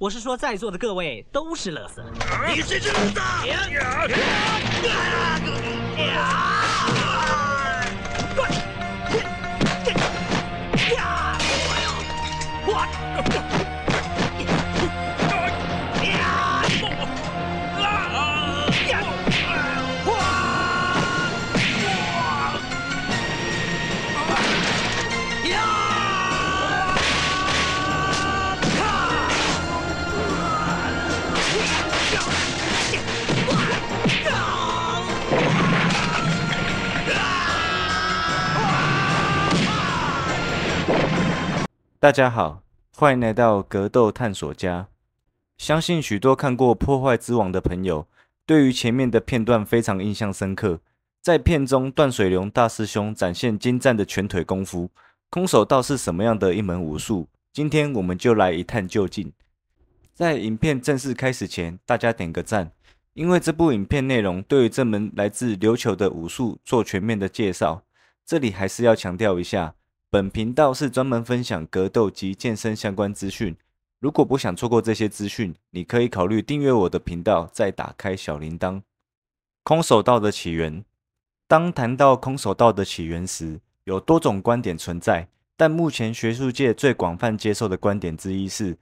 我是说，在座的各位都是乐色。大家好，欢迎来到格斗探索家。相信许多看过《破坏之王》的朋友，对于前面的片段非常印象深刻。在片中，段水龙大师兄展现精湛的拳腿功夫，空手道是什么样的一门武术？今天我们就来一探究竟。在影片正式开始前，大家点个赞，因为这部影片内容对于这门来自琉球的武术做全面的介绍。这里还是要强调一下。本频道是专门分享格斗及健身相关资讯。如果不想错过这些资讯，你可以考虑订阅我的频道，再打开小铃铛。空手道的起源。当谈到空手道的起源时，有多种观点存在，但目前学术界最广泛接受的观点之一是，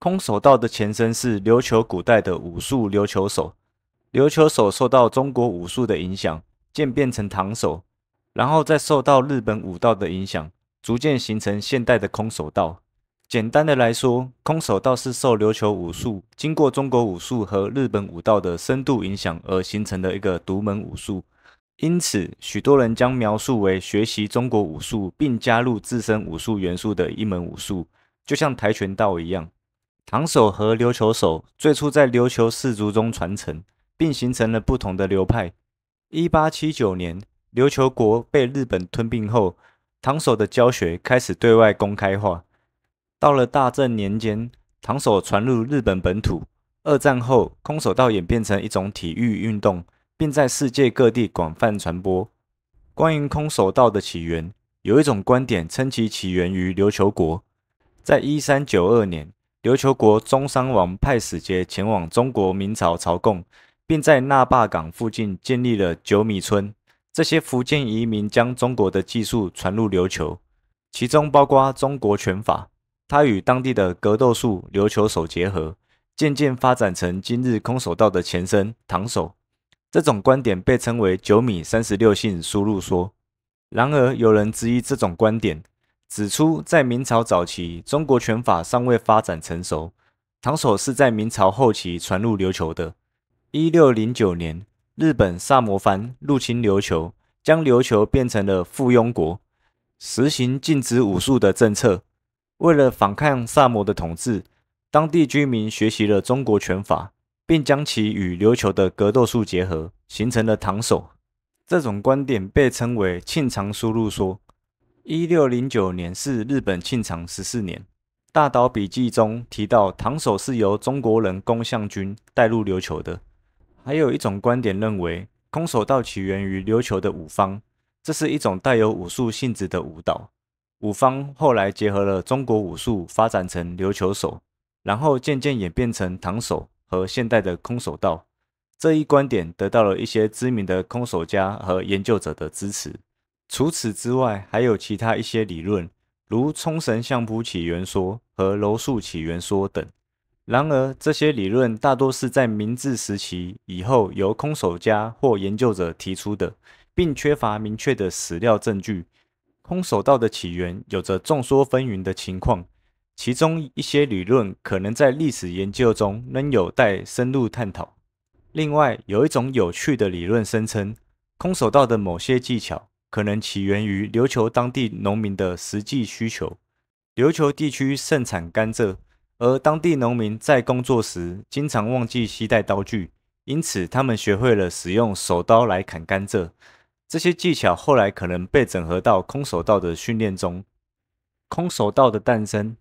空手道的前身是琉球古代的武术琉球手。琉球手受到中国武术的影响，渐变成唐手，然后再受到日本武道的影响。逐渐形成现代的空手道。简单的来说，空手道是受琉球武术、经过中国武术和日本武道的深度影响而形成的一个独门武术。因此，许多人将描述为学习中国武术并加入自身武术元素的一门武术，就像跆拳道一样。唐手和琉球手最初在琉球氏族中传承，并形成了不同的流派。一八七九年，琉球国被日本吞并后。唐守的教学开始对外公开化，到了大正年间，唐守传入日本本土。二战后，空手道演变成一种体育运动，并在世界各地广泛传播。关于空手道的起源，有一种观点称其起源于琉球国。在一三九二年，琉球国中山王派使节前往中国明朝朝贡，并在那霸港附近建立了九米村。这些福建移民将中国的技术传入琉球，其中包括中国拳法。它与当地的格斗术琉球手结合，渐渐发展成今日空手道的前身唐手。这种观点被称为“九米三十六姓输入说”。然而，有人质疑这种观点，指出在明朝早期，中国拳法尚未发展成熟，唐手是在明朝后期传入琉球的。一六零九年。日本萨摩藩入侵琉球，将琉球变成了附庸国，实行禁止武术的政策。为了反抗萨摩的统治，当地居民学习了中国拳法，并将其与琉球的格斗术结合，形成了唐手。这种观点被称为庆长输入说。一六零九年是日本庆长十四年，《大岛笔记》中提到唐手是由中国人宫相军带入琉球的。还有一种观点认为，空手道起源于琉球的五方，这是一种带有武术性质的舞蹈。五方后来结合了中国武术，发展成琉球手，然后渐渐演变成唐手和现代的空手道。这一观点得到了一些知名的空手家和研究者的支持。除此之外，还有其他一些理论，如冲绳相扑起源说和柔术起源说等。然而，这些理论大多是在明治时期以后由空手家或研究者提出的，并缺乏明确的史料证据。空手道的起源有着众说纷纭的情况，其中一些理论可能在历史研究中仍有待深入探讨。另外，有一种有趣的理论声称，空手道的某些技巧可能起源于琉球当地农民的实际需求。琉球地区盛产甘蔗。而当地农民在工作时经常忘记携带刀具，因此他们学会了使用手刀来砍甘蔗。这些技巧后来可能被整合到空手道的训练中。空手道的诞生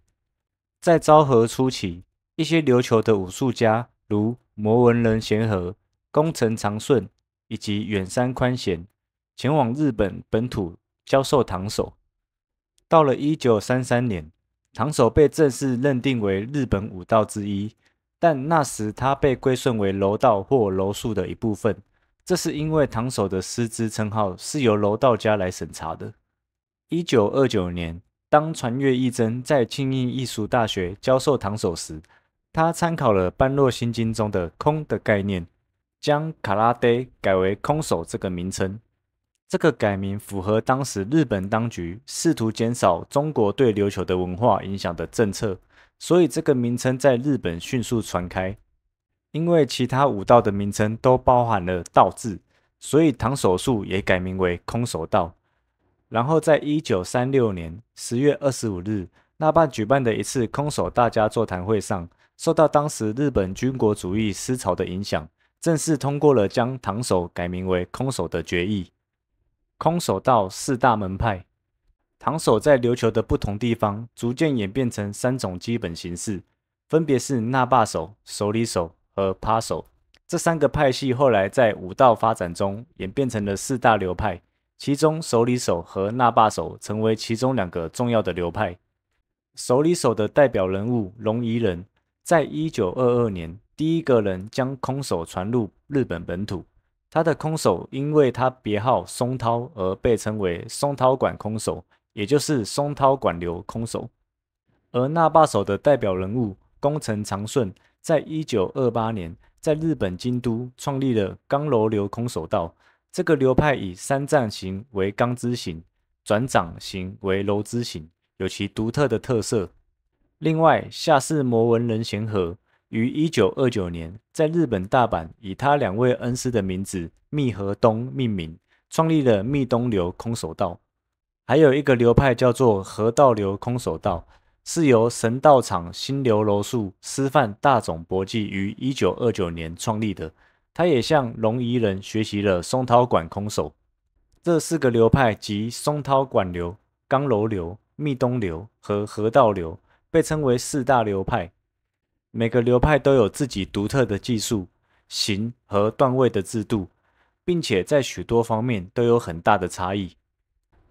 在昭和初期，一些琉球的武术家，如摩文人贤和、宫城长顺以及远山宽贤，前往日本本土教授堂手。到了一九三三年。唐手被正式认定为日本武道之一，但那时它被归顺为柔道或柔术的一部分，这是因为唐手的师资称号是由柔道家来审查的。一九二九年，当传阅义真在庆应艺术大学教授唐手时，他参考了《般若心经》中的“空”的概念，将卡拉代改为空手这个名称。这个改名符合当时日本当局试图减少中国对琉球的文化影响的政策，所以这个名称在日本迅速传开。因为其他武道的名称都包含了“道”字，所以唐手术也改名为空手道。然后，在一九三六年十月二十五日，那办举办的一次空手大家座谈会上，受到当时日本军国主义思潮的影响，正式通过了将唐手改名为空手的决议。空手道四大门派，唐手在琉球的不同地方逐渐演变成三种基本形式，分别是那霸手、手里手和趴手。这三个派系后来在武道发展中演变成了四大流派，其中手里手和那霸手成为其中两个重要的流派。手里手的代表人物龙怡人，在一九二二年，第一个人将空手传入日本本土。他的空手，因为他别号松涛，而被称为松涛馆空手，也就是松涛馆流空手。而那霸手的代表人物宫城长顺，在一九二八年在日本京都创立了刚柔流空手道。这个流派以三站型为刚之型，转掌型为柔之型，有其独特的特色。另外，下士摩文人贤和。于一九二九年，在日本大阪以他两位恩师的名字密和东命名，创立了密东流空手道。还有一个流派叫做河道流空手道，是由神道场新流柔术师范大冢博纪于一九二九年创立的。他也向龙怡人学习了松涛馆空手。这四个流派及松涛馆流、刚柔流、密东流和河道流被称为四大流派。每个流派都有自己独特的技术型和段位的制度，并且在许多方面都有很大的差异。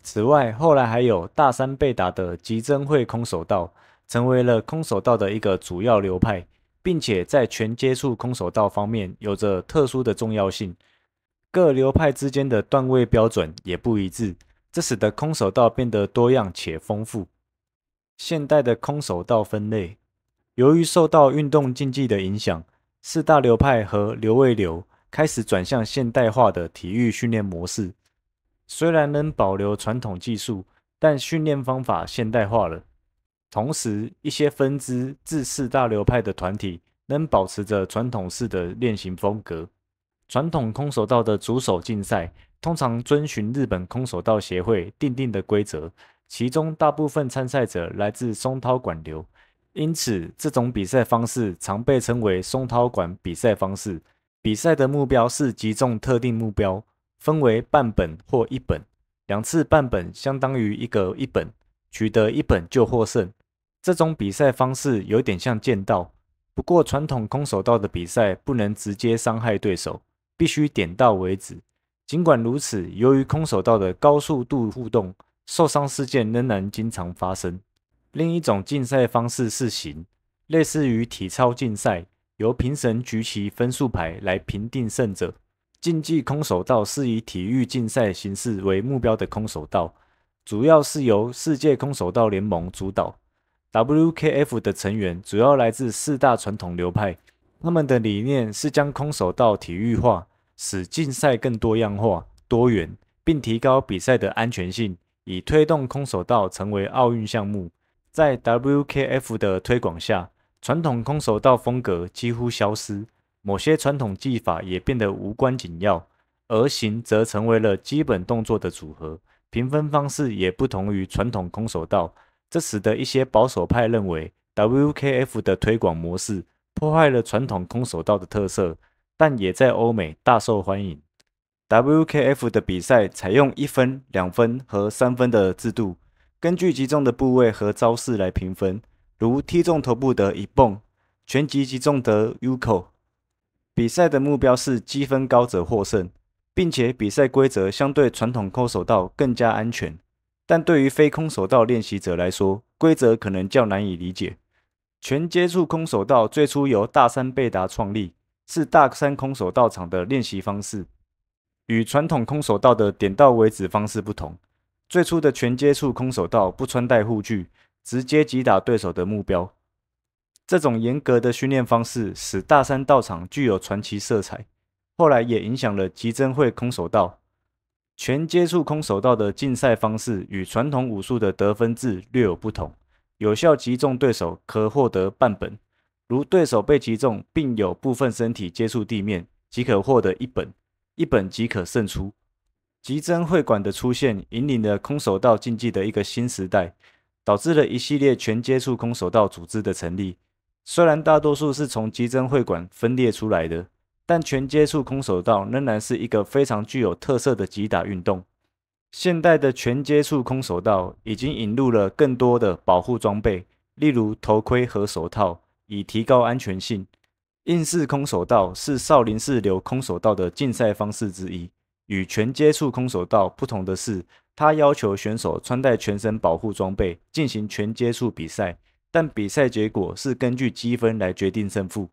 此外，后来还有大山被打的吉真会空手道，成为了空手道的一个主要流派，并且在全接触空手道方面有着特殊的重要性。各流派之间的段位标准也不一致，这使得空手道变得多样且丰富。现代的空手道分类。由于受到运动竞技的影响，四大流派和流位流开始转向现代化的体育训练模式。虽然仍保留传统技术，但训练方法现代化了。同时，一些分支自四大流派的团体仍保持着传统式的练习风格。传统空手道的主手竞赛通常遵循日本空手道协会定定的规则，其中大部分参赛者来自松涛管流。因此，这种比赛方式常被称为松涛馆比赛方式。比赛的目标是击中特定目标，分为半本或一本。两次半本相当于一个一本，取得一本就获胜。这种比赛方式有点像剑道，不过传统空手道的比赛不能直接伤害对手，必须点到为止。尽管如此，由于空手道的高速度互动，受伤事件仍然经常发生。另一种竞赛方式是行，类似于体操竞赛，由评审举起分数牌来评定胜者。竞技空手道是以体育竞赛形式为目标的空手道，主要是由世界空手道联盟主导。WKF 的成员主要来自四大传统流派，他们的理念是将空手道体育化，使竞赛更多样化、多元，并提高比赛的安全性，以推动空手道成为奥运项目。在 WKF 的推广下，传统空手道风格几乎消失，某些传统技法也变得无关紧要，而形则成为了基本动作的组合。评分方式也不同于传统空手道，这使得一些保守派认为 WKF 的推广模式破坏了传统空手道的特色，但也在欧美大受欢迎。WKF 的比赛采用一分、两分和三分的制度。根据击中的部位和招式来评分，如踢中头部得一蹦，拳击击中得 U 口。比赛的目标是积分高者获胜，并且比赛规则相对传统空手道更加安全，但对于非空手道练习者来说，规则可能较难以理解。全接触空手道最初由大山倍达创立，是大山空手道场的练习方式，与传统空手道的点到为止方式不同。最初的全接触空手道不穿戴护具，直接击打对手的目标。这种严格的训练方式使大山道场具有传奇色彩，后来也影响了吉真会空手道。全接触空手道的竞赛方式与传统武术的得分制略有不同，有效击中对手可获得半本，如对手被击中并有部分身体接触地面，即可获得一本，一本即可胜出。吉珍会馆的出现引领了空手道竞技的一个新时代，导致了一系列全接触空手道组织的成立。虽然大多数是从吉珍会馆分裂出来的，但全接触空手道仍然是一个非常具有特色的击打运动。现代的全接触空手道已经引入了更多的保护装备，例如头盔和手套，以提高安全性。硬式空手道是少林寺流空手道的竞赛方式之一。与全接触空手道不同的是，它要求选手穿戴全身保护装备进行全接触比赛，但比赛结果是根据积分来决定胜负。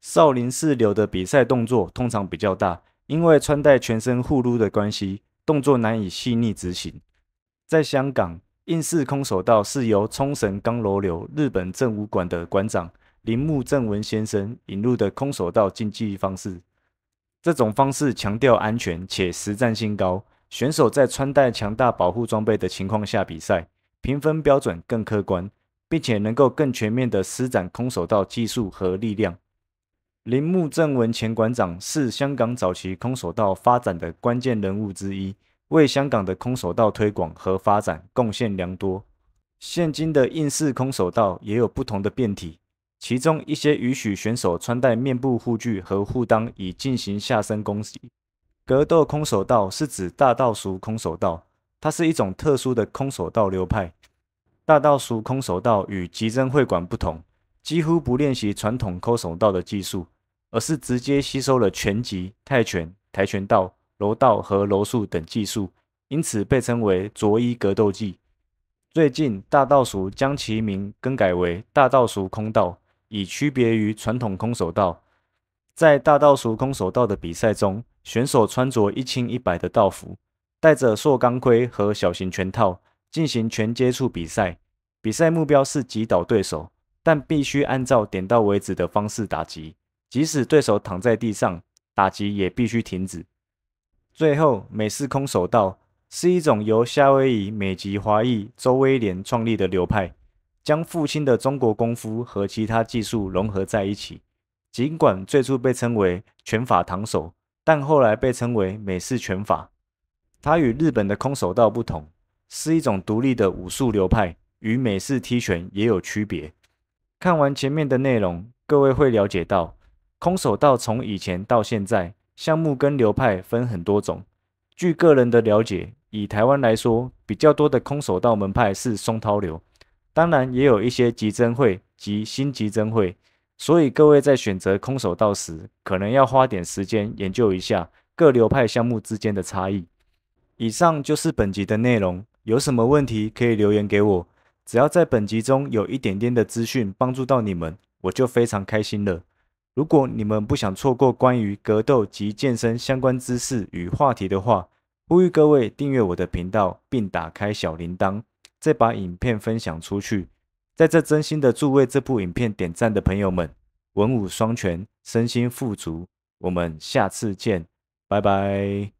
少林寺流的比赛动作通常比较大，因为穿戴全身护撸的关系，动作难以细腻执行。在香港，硬式空手道是由冲绳刚柔流日本正武馆的馆长铃木正文先生引入的空手道竞技方式。这种方式强调安全且实战性高，选手在穿戴强大保护装备的情况下比赛，评分标准更客观，并且能够更全面的施展空手道技术和力量。铃木正文前馆长是香港早期空手道发展的关键人物之一，为香港的空手道推广和发展贡献良多。现今的应式空手道也有不同的变体。其中一些允许选手穿戴面部护具和护裆以进行下身攻击。格斗空手道是指大道数空手道，它是一种特殊的空手道流派。大道数空手道与集真会馆不同，几乎不练习传统空手道的技术，而是直接吸收了拳击、泰拳、跆拳道、柔道和柔术等技术，因此被称为着衣格斗技。最近，大道俗将其名更改为大道数空道。以区别于传统空手道，在大道熟空手道的比赛中，选手穿着一青一白的道服，戴着塑钢盔和小型拳套，进行全接触比赛。比赛目标是击倒对手，但必须按照点到为止的方式打击，即使对手躺在地上，打击也必须停止。最后，美式空手道是一种由夏威夷美籍华裔周威廉创立的流派。将父亲的中国功夫和其他技术融合在一起，尽管最初被称为拳法堂手，但后来被称为美式拳法。它与日本的空手道不同，是一种独立的武术流派，与美式踢拳也有区别。看完前面的内容，各位会了解到，空手道从以前到现在，项目跟流派分很多种。据个人的了解，以台湾来说，比较多的空手道门派是松涛流。当然也有一些集珍会及新集珍会，所以各位在选择空手道时，可能要花点时间研究一下各流派项目之间的差异。以上就是本集的内容，有什么问题可以留言给我。只要在本集中有一点点的资讯帮助到你们，我就非常开心了。如果你们不想错过关于格斗及健身相关知识与话题的话，呼吁各位订阅我的频道并打开小铃铛。再把影片分享出去，在这真心的祝为这部影片点赞的朋友们，文武双全，身心富足。我们下次见，拜拜。